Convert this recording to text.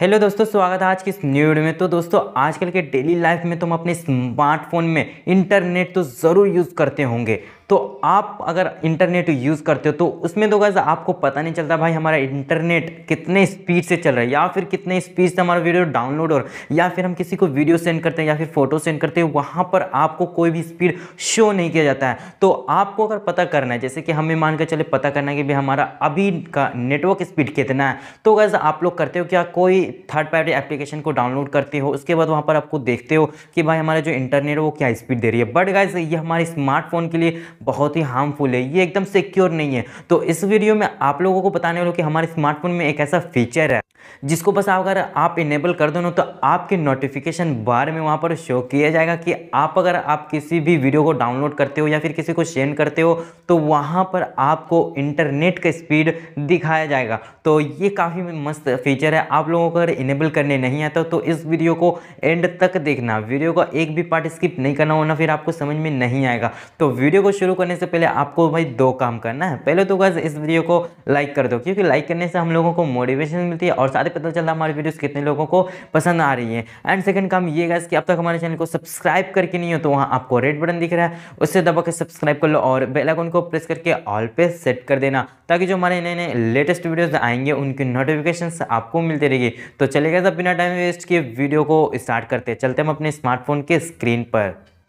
hello दोस्तों स्वागत है आज के इस न्यू वीडियो में तो दोस्तों आजकल के डेली लाइफ में तुम अपने स्मार्टफोन में इंटरनेट तो ज़रूर यूज़ करते होंगे तो आप अगर इंटरनेट यूज़ करते हो तो उसमें तो गैस आपको पता नहीं चलता भाई हमारा इंटरनेट कितने स्पीड से चल रहा है या फिर कितने स्पीड से हमारा वीडियो डाउनलोड हो रहा है या फिर हम किसी को वीडियो सेंड करते हैं या फिर फोटो सेंड करते हैं वहाँ पर आपको कोई भी स्पीड शो नहीं किया जाता है तो आपको अगर पता करना है जैसे कि हमें मान कर चले पता करना है कि भाई हमारा अभी का नेटवर्क स्पीड कितना है तो गैस आप लोग करते हो क्या कोई थर्ड पार्टी एप्लीकेशन को डाउनलोड करते हो उसके बाद वहाँ पर आपको देखते हो कि भाई हमारा जो इंटरनेट है वो क्या स्पीड दे रही है बट गैस ये हमारे स्मार्टफोन के लिए बहुत ही हार्मफुल है ये एकदम सिक्योर नहीं है तो इस वीडियो में आप लोगों को बताने वालों कि हमारे स्मार्टफोन में एक ऐसा फीचर है जिसको बस अगर आप इनेबल कर दो ना तो आपके नोटिफिकेशन बार में वहाँ पर शो किया जाएगा कि आप अगर आप किसी भी वीडियो को डाउनलोड करते हो या फिर किसी को शेयर करते हो तो वहाँ पर आपको इंटरनेट का स्पीड दिखाया जाएगा तो ये काफ़ी मस्त फीचर है आप लोगों को अगर इनेबल करने नहीं आता तो इस वीडियो को एंड तक देखना वीडियो का एक भी पार्ट स्किप नहीं करना होना फिर आपको समझ में नहीं आएगा तो वीडियो को शुरू करने से पहले आपको भाई दो काम करना है पहले तो बस इस वीडियो को लाइक कर दो क्योंकि लाइक करने से हम लोगों को मोटिवेशन मिलती है और और साथ ही पता चलता है हमारी वीडियोस कितने लोगों को पसंद आ रही है एंड सेकंड काम ये गैस कि अब तक हमारे चैनल को सब्सक्राइब करके नहीं हो तो वहाँ आपको रेड बटन दिख रहा है उससे दबा के सब्सक्राइब कर लो और बेलाइकन को प्रेस करके ऑल पे सेट कर देना ताकि जो हमारे नए नए लेटेस्ट वीडियोज़ आएंगे उनकी नोटिफिकेशन आपको मिलते रहेगी तो चलेगा सब बिना टाइम वेस्ट किए वीडियो को स्टार्ट करते चलते हम अपने स्मार्टफोन के स्क्रीन पर